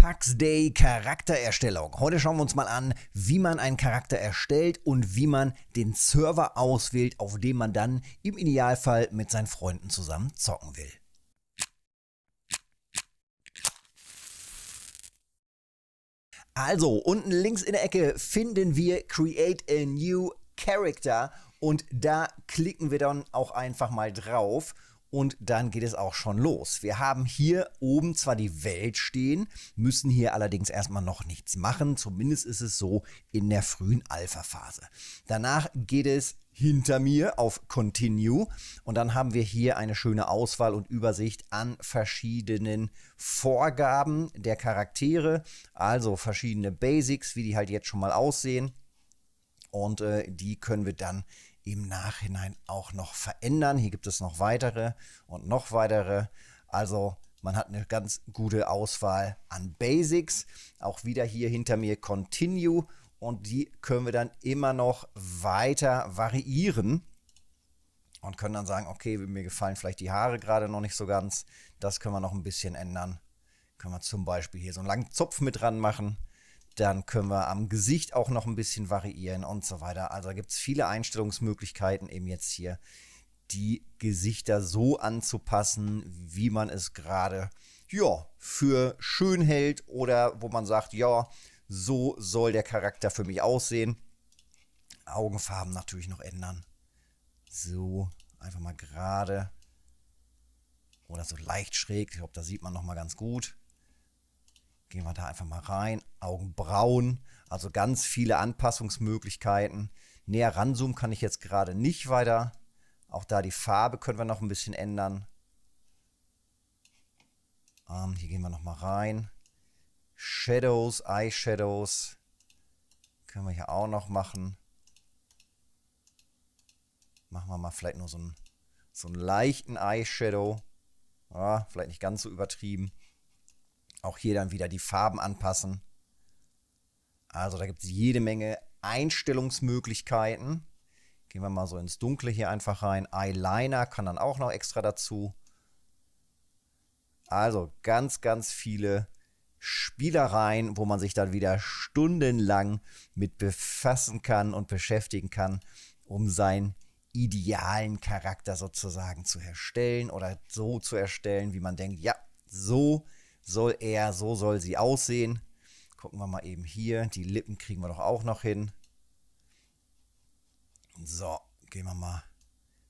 Pax Day Charaktererstellung. Heute schauen wir uns mal an, wie man einen Charakter erstellt und wie man den Server auswählt, auf dem man dann im Idealfall mit seinen Freunden zusammen zocken will. Also, unten links in der Ecke finden wir Create a New Character und da klicken wir dann auch einfach mal drauf und dann geht es auch schon los. Wir haben hier oben zwar die Welt stehen, müssen hier allerdings erstmal noch nichts machen. Zumindest ist es so in der frühen Alpha-Phase. Danach geht es hinter mir auf Continue und dann haben wir hier eine schöne Auswahl und Übersicht an verschiedenen Vorgaben der Charaktere, also verschiedene Basics, wie die halt jetzt schon mal aussehen und äh, die können wir dann im Nachhinein auch noch verändern. Hier gibt es noch weitere und noch weitere. Also man hat eine ganz gute Auswahl an Basics. Auch wieder hier hinter mir Continue und die können wir dann immer noch weiter variieren und können dann sagen, okay, mir gefallen vielleicht die Haare gerade noch nicht so ganz. Das können wir noch ein bisschen ändern. Können wir zum Beispiel hier so einen langen Zopf mit dran machen dann können wir am Gesicht auch noch ein bisschen variieren und so weiter. Also da gibt es viele Einstellungsmöglichkeiten eben jetzt hier, die Gesichter so anzupassen, wie man es gerade ja, für schön hält oder wo man sagt, ja, so soll der Charakter für mich aussehen. Augenfarben natürlich noch ändern. So, einfach mal gerade. Oder so leicht schräg. Ich glaube, da sieht man nochmal ganz gut. Gehen wir da einfach mal rein. Augenbrauen, also ganz viele Anpassungsmöglichkeiten. Näher ranzoomen kann ich jetzt gerade nicht weiter. Auch da die Farbe können wir noch ein bisschen ändern. Ähm, hier gehen wir nochmal rein. Shadows, Eyeshadows. Können wir hier auch noch machen. Machen wir mal vielleicht nur so einen, so einen leichten Eyeshadow. Ja, vielleicht nicht ganz so übertrieben. Auch hier dann wieder die Farben anpassen. Also da gibt es jede Menge Einstellungsmöglichkeiten. Gehen wir mal so ins Dunkle hier einfach rein. Eyeliner kann dann auch noch extra dazu. Also ganz, ganz viele Spielereien, wo man sich dann wieder stundenlang mit befassen kann und beschäftigen kann, um seinen idealen Charakter sozusagen zu erstellen oder so zu erstellen, wie man denkt, ja, so soll er, so soll sie aussehen. Gucken wir mal eben hier. Die Lippen kriegen wir doch auch noch hin. So, gehen wir mal.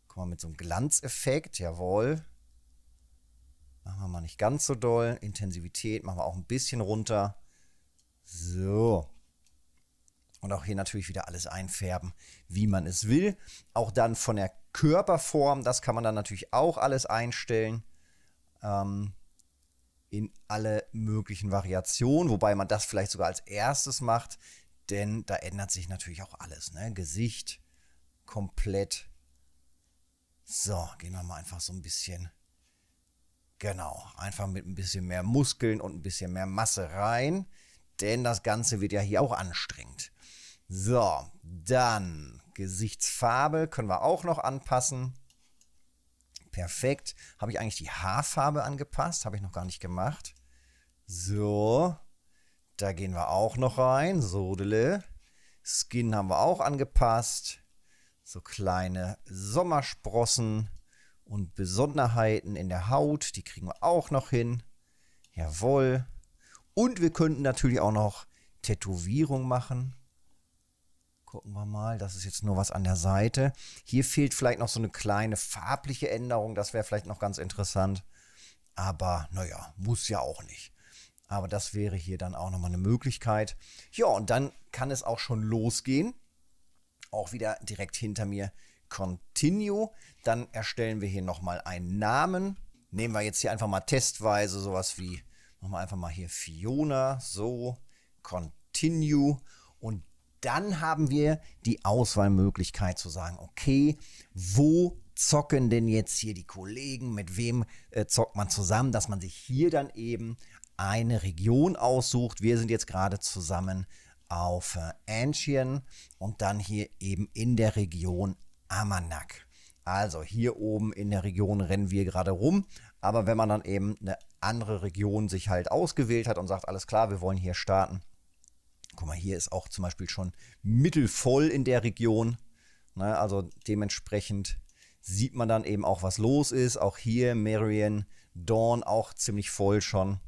Gucken wir mit so einem Glanzeffekt. Jawohl. Machen wir mal nicht ganz so doll. Intensivität machen wir auch ein bisschen runter. So. Und auch hier natürlich wieder alles einfärben, wie man es will. Auch dann von der Körperform, das kann man dann natürlich auch alles einstellen. Ähm, in alle möglichen Variationen, wobei man das vielleicht sogar als erstes macht, denn da ändert sich natürlich auch alles. Ne? Gesicht komplett. So, gehen wir mal einfach so ein bisschen. Genau, einfach mit ein bisschen mehr Muskeln und ein bisschen mehr Masse rein, denn das Ganze wird ja hier auch anstrengend. So, dann Gesichtsfarbe können wir auch noch anpassen. Perfekt. Habe ich eigentlich die Haarfarbe angepasst? Habe ich noch gar nicht gemacht. So. Da gehen wir auch noch rein. Sodele. Skin haben wir auch angepasst. So kleine Sommersprossen und Besonderheiten in der Haut. Die kriegen wir auch noch hin. Jawohl. Und wir könnten natürlich auch noch Tätowierung machen. Gucken wir mal, das ist jetzt nur was an der Seite. Hier fehlt vielleicht noch so eine kleine farbliche Änderung, das wäre vielleicht noch ganz interessant. Aber naja, muss ja auch nicht. Aber das wäre hier dann auch nochmal eine Möglichkeit. Ja, und dann kann es auch schon losgehen. Auch wieder direkt hinter mir Continue. Dann erstellen wir hier nochmal einen Namen. Nehmen wir jetzt hier einfach mal testweise sowas wie, machen wir einfach mal hier Fiona, so, Continue. Und dann haben wir die Auswahlmöglichkeit zu sagen, okay, wo zocken denn jetzt hier die Kollegen, mit wem äh, zockt man zusammen, dass man sich hier dann eben eine Region aussucht. Wir sind jetzt gerade zusammen auf äh, Anchien und dann hier eben in der Region Amanak. Also hier oben in der Region rennen wir gerade rum, aber wenn man dann eben eine andere Region sich halt ausgewählt hat und sagt, alles klar, wir wollen hier starten, guck mal, hier ist auch zum Beispiel schon mittelvoll in der Region. Ne? Also dementsprechend sieht man dann eben auch, was los ist. Auch hier Marion Dawn auch ziemlich voll schon.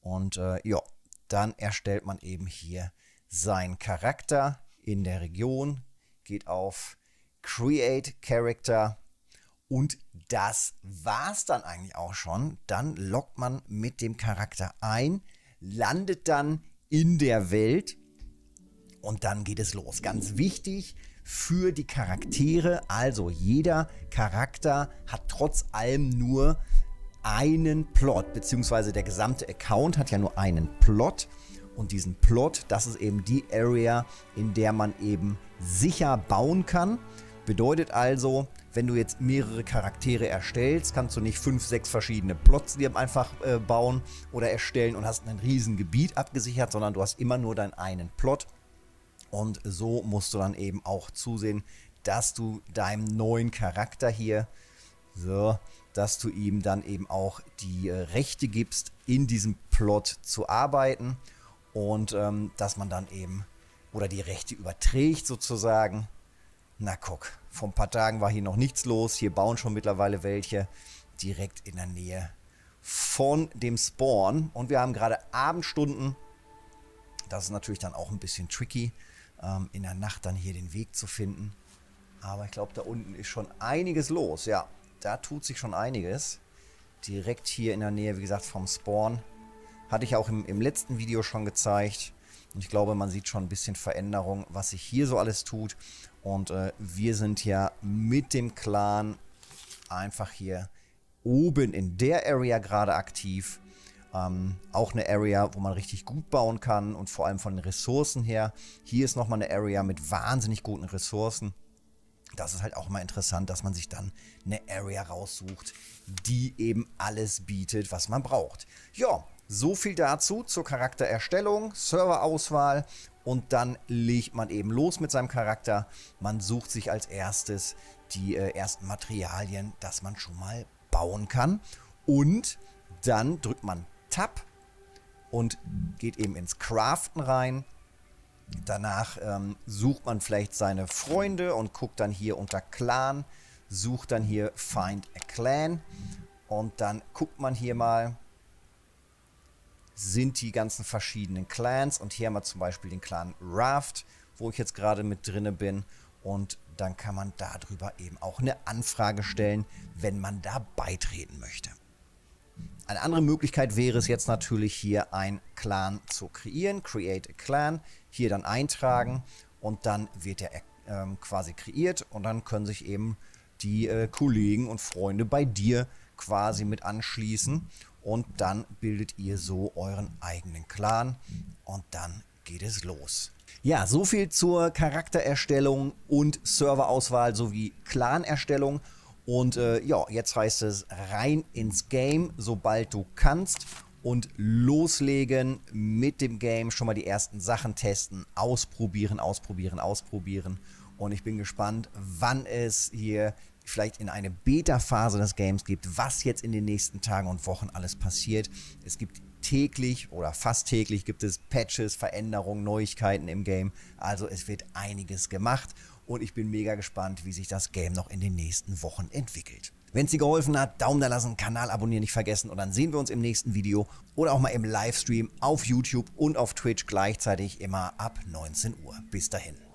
Und äh, ja, dann erstellt man eben hier seinen Charakter in der Region, geht auf Create Character und das war's dann eigentlich auch schon. Dann lockt man mit dem Charakter ein, landet dann in der Welt. Und dann geht es los. Ganz wichtig für die Charaktere. Also jeder Charakter hat trotz allem nur einen Plot, beziehungsweise der gesamte Account hat ja nur einen Plot. Und diesen Plot, das ist eben die Area, in der man eben sicher bauen kann. Bedeutet also, wenn du jetzt mehrere Charaktere erstellst, kannst du nicht fünf, sechs verschiedene Plots dir einfach äh, bauen oder erstellen und hast ein riesen Gebiet abgesichert, sondern du hast immer nur deinen einen Plot. Und so musst du dann eben auch zusehen, dass du deinem neuen Charakter hier, so, dass du ihm dann eben auch die äh, Rechte gibst, in diesem Plot zu arbeiten und ähm, dass man dann eben oder die Rechte überträgt sozusagen. Na guck, vor ein paar Tagen war hier noch nichts los. Hier bauen schon mittlerweile welche direkt in der Nähe von dem Spawn. Und wir haben gerade Abendstunden. Das ist natürlich dann auch ein bisschen tricky, ähm, in der Nacht dann hier den Weg zu finden. Aber ich glaube, da unten ist schon einiges los. Ja, da tut sich schon einiges. Direkt hier in der Nähe, wie gesagt, vom Spawn. Hatte ich auch im, im letzten Video schon gezeigt. Und ich glaube, man sieht schon ein bisschen Veränderung, was sich hier so alles tut. Und äh, wir sind ja mit dem Clan einfach hier oben in der Area gerade aktiv. Ähm, auch eine Area, wo man richtig gut bauen kann und vor allem von den Ressourcen her. Hier ist nochmal eine Area mit wahnsinnig guten Ressourcen. Das ist halt auch mal interessant, dass man sich dann eine Area raussucht, die eben alles bietet, was man braucht. Ja, so viel dazu zur Charaktererstellung, Serverauswahl und dann legt man eben los mit seinem Charakter. Man sucht sich als erstes die äh, ersten Materialien, dass man schon mal bauen kann. Und dann drückt man Tab und geht eben ins Craften rein. Danach ähm, sucht man vielleicht seine Freunde und guckt dann hier unter Clan, sucht dann hier Find a Clan und dann guckt man hier mal, sind die ganzen verschiedenen Clans. Und hier haben wir zum Beispiel den Clan Raft, wo ich jetzt gerade mit drinne bin. Und dann kann man darüber eben auch eine Anfrage stellen, wenn man da beitreten möchte. Eine andere Möglichkeit wäre es jetzt natürlich hier ein Clan zu kreieren. Create a Clan. Hier dann eintragen und dann wird der ähm, quasi kreiert und dann können sich eben die äh, Kollegen und Freunde bei dir quasi mit anschließen. Und dann bildet ihr so euren eigenen Clan und dann geht es los. Ja, so viel zur Charaktererstellung und Serverauswahl sowie Clanerstellung. Und äh, ja, jetzt heißt es rein ins Game, sobald du kannst. Und loslegen mit dem Game, schon mal die ersten Sachen testen, ausprobieren, ausprobieren, ausprobieren. Und ich bin gespannt, wann es hier vielleicht in eine Beta-Phase des Games gibt, was jetzt in den nächsten Tagen und Wochen alles passiert. Es gibt täglich oder fast täglich gibt es Patches, Veränderungen, Neuigkeiten im Game. Also es wird einiges gemacht und ich bin mega gespannt, wie sich das Game noch in den nächsten Wochen entwickelt. Wenn es dir geholfen hat, Daumen da lassen, Kanal abonnieren nicht vergessen und dann sehen wir uns im nächsten Video oder auch mal im Livestream auf YouTube und auf Twitch gleichzeitig immer ab 19 Uhr. Bis dahin.